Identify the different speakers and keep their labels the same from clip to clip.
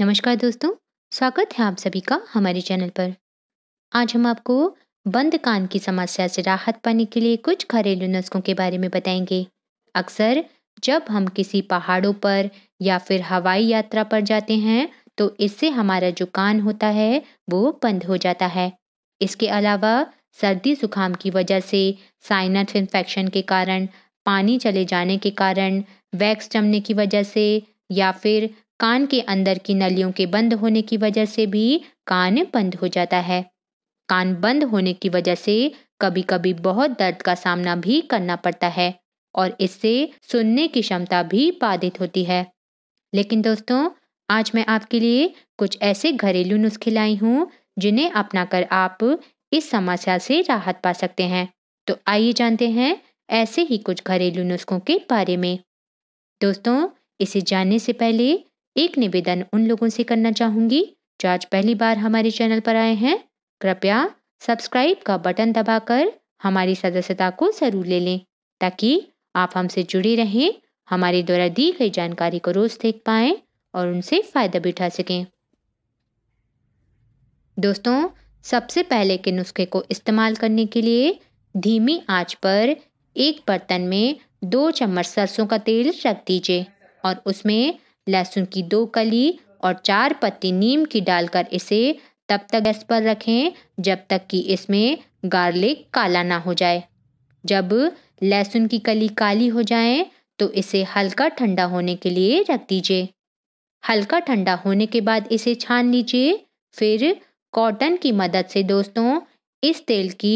Speaker 1: नमस्कार दोस्तों स्वागत है आप सभी का हमारे चैनल पर आज हम आपको बंद कान की समस्या से राहत पाने के लिए कुछ घरेलू नुस्खों के बारे में बताएंगे अक्सर जब हम किसी पहाड़ों पर या फिर हवाई यात्रा पर जाते हैं तो इससे हमारा जो कान होता है वो बंद हो जाता है इसके अलावा सर्दी जुकाम की वजह से साइनस इन्फेक्शन के कारण पानी चले जाने के कारण वैक्स जमने की वजह से या फिर कान के अंदर की नलियों के बंद होने की वजह से भी कान बंद हो जाता है कान बंद होने की वजह से कभी कभी बहुत दर्द का सामना भी करना पड़ता है और इससे सुनने की क्षमता भी बाधित होती है लेकिन दोस्तों आज मैं आपके लिए कुछ ऐसे घरेलू नुस्खे लाई हूँ जिन्हें अपनाकर आप इस समस्या से राहत पा सकते हैं तो आइए जानते हैं ऐसे ही कुछ घरेलू नुस्खों के बारे में दोस्तों इसे जानने से पहले एक निवेदन उन लोगों से करना चाहूंगी जो आज पहली बार हमारे चैनल पर आए हैं कृपया सब्सक्राइब का बटन दबाकर हमारी सदस्यता को जरूर ले लें ताकि आप हमसे जुड़े रहें हमारे द्वारा दी गई जानकारी को रोज़ देख पाए और उनसे फ़ायदा भी उठा सकें दोस्तों सबसे पहले के नुस्खे को इस्तेमाल करने के लिए धीमी आंच पर एक बर्तन में दो चम्मच सरसों का तेल रख दीजिए और उसमें लहसुन की दो कली और चार पत्ती नीम की डालकर इसे तब तक गैस पर रखें जब तक कि इसमें गार्लिक काला ना हो जाए जब लहसुन की कली काली हो जाए तो इसे हल्का ठंडा होने के लिए रख दीजिए हल्का ठंडा होने के बाद इसे छान लीजिए फिर कॉटन की मदद से दोस्तों इस तेल की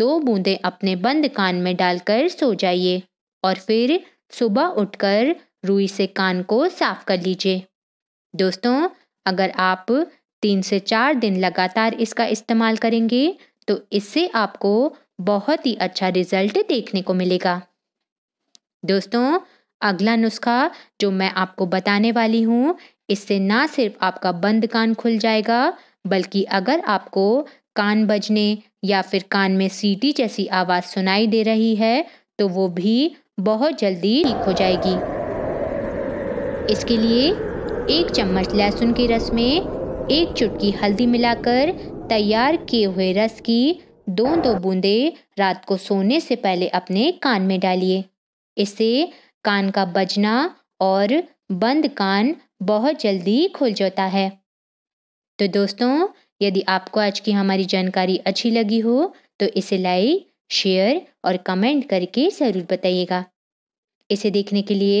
Speaker 1: दो बूंदें अपने बंद कान में डालकर सो जाइए और फिर सुबह उठकर रुई से कान को साफ कर लीजिए दोस्तों अगर आप तीन से चार दिन लगातार इसका इस्तेमाल करेंगे तो इससे आपको बहुत ही अच्छा रिजल्ट देखने को मिलेगा दोस्तों अगला नुस्खा जो मैं आपको बताने वाली हूँ इससे ना सिर्फ आपका बंद कान खुल जाएगा बल्कि अगर आपको कान बजने या फिर कान में सीटी जैसी आवाज़ सुनाई दे रही है तो वो भी बहुत जल्दी ठीक हो जाएगी इसके लिए एक चम्मच लहसुन के रस में एक चुटकी हल्दी मिलाकर तैयार किए हुए रस की दो दो बूंदे रात को सोने से पहले अपने कान में डालिए इससे कान का बजना और बंद कान बहुत जल्दी खुल जाता है तो दोस्तों यदि आपको आज की हमारी जानकारी अच्छी लगी हो तो इसे लाइक शेयर और कमेंट करके ज़रूर बताइएगा इसे देखने के लिए